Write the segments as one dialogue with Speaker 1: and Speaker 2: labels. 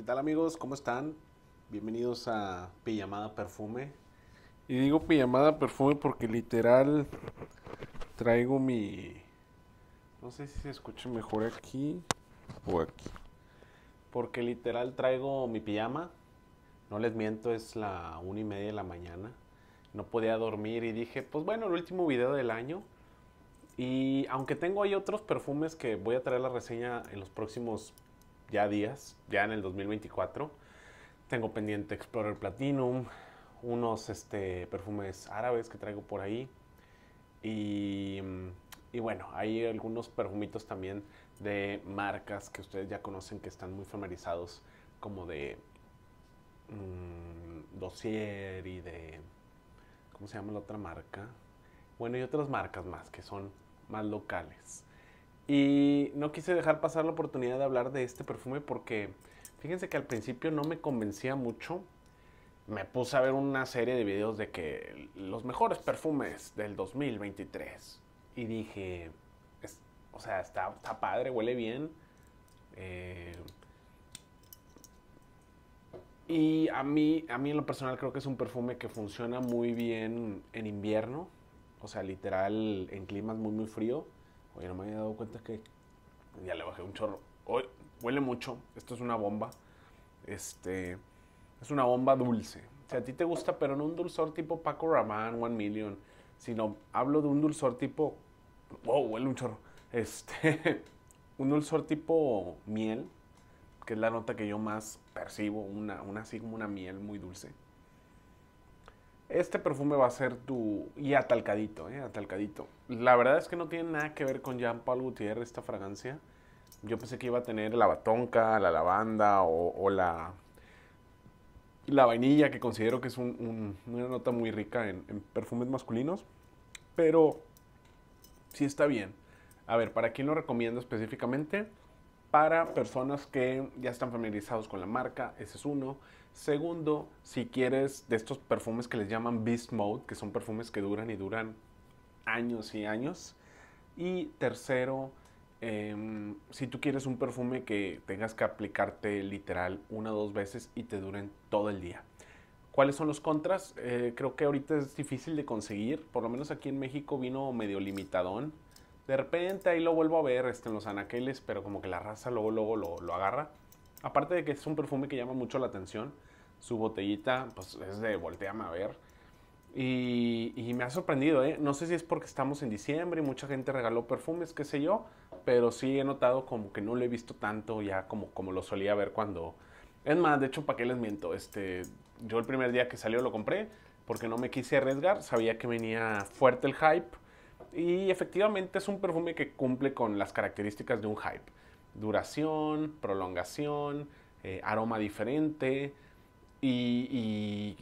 Speaker 1: ¿Qué tal amigos? ¿Cómo están? Bienvenidos a Pijamada Perfume. Y digo Pijamada Perfume porque literal traigo mi... No sé si se escucha mejor aquí o aquí. Porque literal traigo mi pijama. No les miento, es la una y media de la mañana. No podía dormir y dije, pues bueno, el último video del año. Y aunque tengo ahí otros perfumes que voy a traer la reseña en los próximos ya días, ya en el 2024. Tengo pendiente Explorer Platinum, unos este, perfumes árabes que traigo por ahí. Y, bueno, hay algunos perfumitos también de marcas que ustedes ya conocen que están muy familiarizados, como de Dosier mm, Dossier y de. ¿Cómo se llama la otra marca? Bueno, y otras marcas más que son más locales. Y no quise dejar pasar la oportunidad de hablar de este perfume porque fíjense que al principio no me convencía mucho. Me puse a ver una serie de videos de que los mejores perfumes del 2023. Y dije, o sea, está, está, padre, huele bien. Eh, y a mí, a mí en lo personal creo que es un perfume que funciona muy bien en invierno. O sea, literal, en climas muy, muy fríos. Oye, no me había dado cuenta que ya le bajé un chorro. Hoy huele mucho. Esto es una bomba. Este es una bomba dulce. Si a ti te gusta, pero no un dulzor tipo Paco Ramón One Million, sino hablo de un dulzor tipo. Wow, huele un chorro. Este, un dulzor tipo miel, que es la nota que yo más percibo, una, una así como una miel muy dulce este perfume va a ser tu... y atalcadito, ¿eh? Atalcadito. La verdad es que no tiene nada que ver con Jean Paul Gaultier esta fragancia. Yo pensé que iba a tener la batonca, la lavanda o, la... La vainilla, que considero que es una nota muy rica en, en perfumes masculinos. Pero sí está bien. A ver, ¿para quién lo recomiendo específicamente? para personas que ya están familiarizados con la marca, ese es uno. Segundo, si quieres de estos perfumes que les llaman Beast Mode, que son perfumes que duran y duran años y años. Y tercero, em, si tú quieres un perfume que tengas que aplicarte literal una o dos veces y te duren todo el día. ¿Cuáles son los contras? Eh, creo que ahorita es difícil de conseguir, por lo menos aquí en México vino medio limitadón. De repente ahí lo vuelvo a ver este, en los anaqueles, pero como que la raza luego, luego lo, agarra. Aparte de que es un perfume que llama mucho la atención, su botellita pues es de volteame a ver. Y, me ha sorprendido, ¿eh? no sé si es porque estamos en diciembre y mucha gente regaló perfumes, qué sé yo, pero sí he notado como que no lo he visto tanto ya como, como lo solía ver cuando... Es más, de hecho, ¿para qué les miento? Este, yo el primer día que salió lo compré porque no me quise arriesgar, sabía que venía fuerte el hype y efectivamente es un perfume que cumple con las características de un hype. Duración, prolongación, eh, aroma diferente. Y,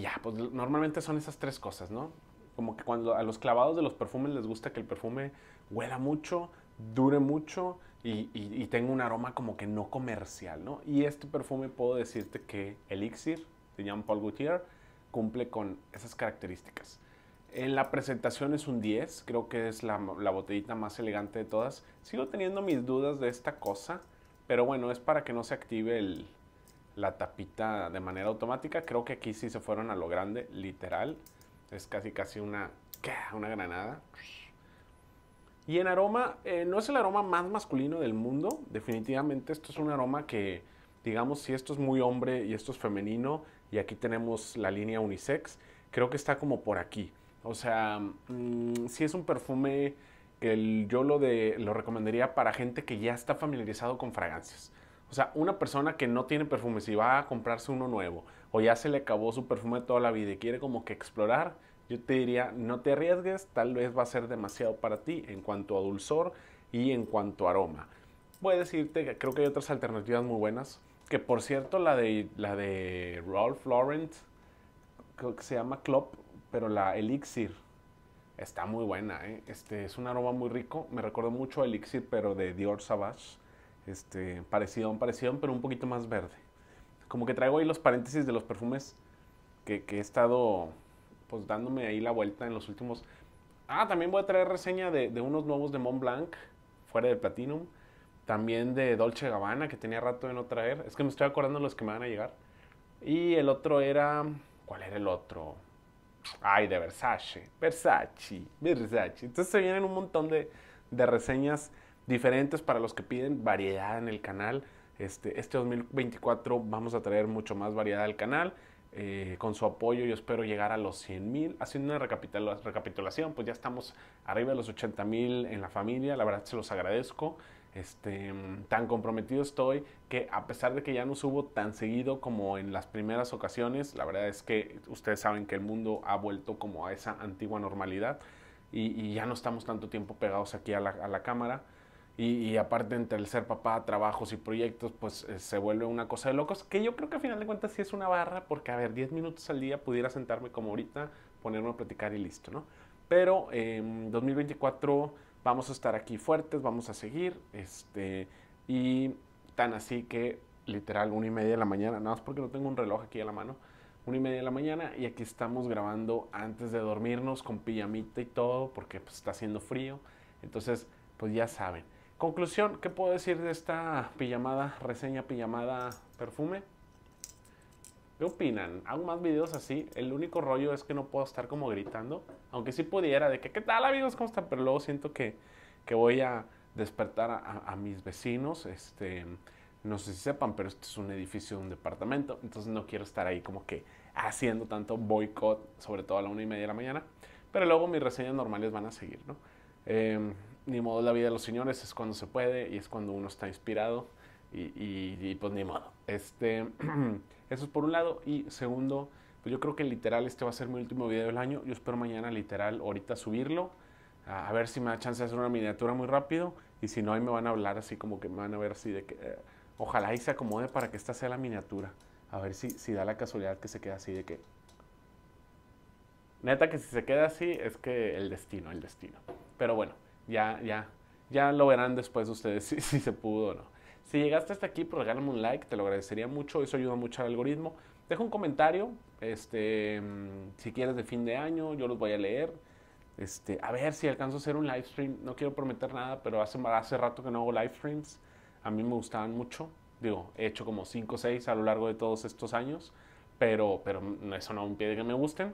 Speaker 1: ya, pues normalmente son esas tres cosas, ¿no? Como que cuando a los clavados de los perfumes les gusta que el perfume huela mucho, dure mucho y, tenga un aroma como que no comercial, ¿no? Y este perfume puedo decirte que Elixir de Jean Paul Gaultier cumple con esas características. En la presentación es un 10, creo que es la, botellita más elegante de todas. Sigo teniendo mis dudas de esta cosa, pero bueno, es para que no se active la tapita de manera automática. Creo que aquí sí se fueron a lo grande, literal. Es casi casi una, una granada. Y en aroma, eh, no es el aroma más masculino del mundo. Definitivamente esto es un aroma que, digamos, si esto es muy hombre y esto es femenino, y aquí tenemos la línea unisex, creo que está como por aquí. O sea, mm, si es un perfume que yo lo, de, lo recomendaría para gente que ya está familiarizado con fragancias. O sea, una persona que no tiene perfume, si va a comprarse uno nuevo o ya se le acabó su perfume toda la vida y quiere como que explorar, yo te diría, no te arriesgues, tal vez va a ser demasiado para ti en cuanto a dulzor y en cuanto a aroma. Voy a decirte que creo que hay otras alternativas muy buenas, que por cierto la de, la de Ralph Lauren, creo que se llama Club pero la Elixir está muy buena. ¿eh? Este, es un aroma muy rico. Me recuerdo mucho a Elixir, pero de Dior Savage. Este, parecido un parecido, pero un poquito más verde. Como que traigo ahí los paréntesis de los perfumes que, que he estado pues dándome ahí la vuelta en los últimos. Ah, también voy a traer reseña de, de unos nuevos de Mont Blanc, fuera de Platinum. También de Dolce Gabbana, que tenía rato de no traer. Es que me estoy acordando de los que me van a llegar. Y el otro era. ¿Cuál era el otro? Ay, de Versace, Versace, Versace. Entonces se vienen un montón de, reseñas diferentes para los que piden variedad en el canal. Este, este 2024 vamos a traer mucho más variedad al canal. Eh, con su apoyo yo espero llegar a los 100 mil. Haciendo una recapitulación, pues ya estamos arriba de los 80 mil en la familia. La verdad se los agradezco. Este, tan comprometido estoy que a pesar de que ya no subo tan seguido como en las primeras ocasiones, la verdad es que ustedes saben que el mundo ha vuelto como a esa antigua normalidad y, ya no estamos tanto tiempo pegados aquí a la, cámara. Y, aparte entre el ser papá, trabajos y proyectos, pues eh, se vuelve una cosa de locos, que yo creo que al final de cuentas sí es una barra, porque a ver, 10 minutos al día pudiera sentarme como ahorita, ponerme a platicar y listo, ¿no? Pero en em, 2024 vamos a estar aquí fuertes, vamos a seguir, este, y tan así que literal una y media de la mañana, nada más porque no tengo un reloj aquí a la mano, una y media de la mañana y aquí estamos grabando antes de dormirnos con pijamita y todo porque pues, está haciendo frío, entonces pues ya saben. Conclusión, ¿qué puedo decir de esta pijamada, reseña pijamada perfume? ¿Qué opinan? Hago más videos así. El único rollo es que no puedo estar como gritando. Aunque sí pudiera, de que, ¿qué tal amigos? ¿Cómo están? Pero luego siento que, que voy a despertar a, mis vecinos. Este, no sé si sepan, pero este es un edificio de un departamento. Entonces no quiero estar ahí como que haciendo tanto boicot, sobre todo a la una y media de la mañana. Pero luego mis reseñas normales van a seguir, ¿no? Em, ni modo, la vida de los señores es cuando se puede y es cuando uno está inspirado. Y, y, y pues ni modo. Este. Eso es por un lado. Y segundo, pues yo creo que literal este va a ser mi último video del año. Yo espero mañana literal ahorita subirlo. A ver si me da chance de hacer una miniatura muy rápido. Y si no, ahí me van a hablar así como que me van a ver así de que... Eh, ojalá ahí se acomode para que esta sea la miniatura. A ver si, si da la casualidad que se queda así de que... Neta que si se queda así es que el destino, el destino. Pero bueno, ya, ya, ya lo verán después ustedes si se pudo o no. Si llegaste hasta aquí, pues regálame un like, te lo agradecería mucho, eso ayuda mucho al algoritmo. Deja un comentario, este, mm, si quieres de fin de año, yo los voy a leer. Este, a ver si alcanzo a hacer un live stream, no quiero prometer nada, pero hace, hace rato que no hago live streams, a mí me gustaban mucho, digo, he hecho como 5 o 6 a lo largo de todos estos años, pero, pero eso no impide que me gusten.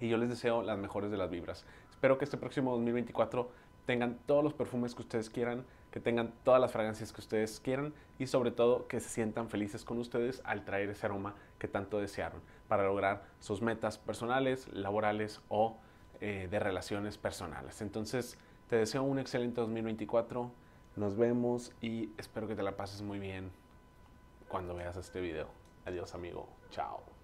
Speaker 1: Y yo les deseo las mejores de las vibras. Espero que este próximo 2024 tengan todos los perfumes que ustedes quieran, que tengan todas las fragancias que ustedes quieran y sobre todo que se sientan felices con ustedes al traer ese aroma que tanto desearon para lograr sus metas personales, laborales o eh, de relaciones personales. Entonces, te deseo un excelente 2024. Nos vemos y espero que te la pases muy bien cuando veas este video. Adiós amigo. Chao.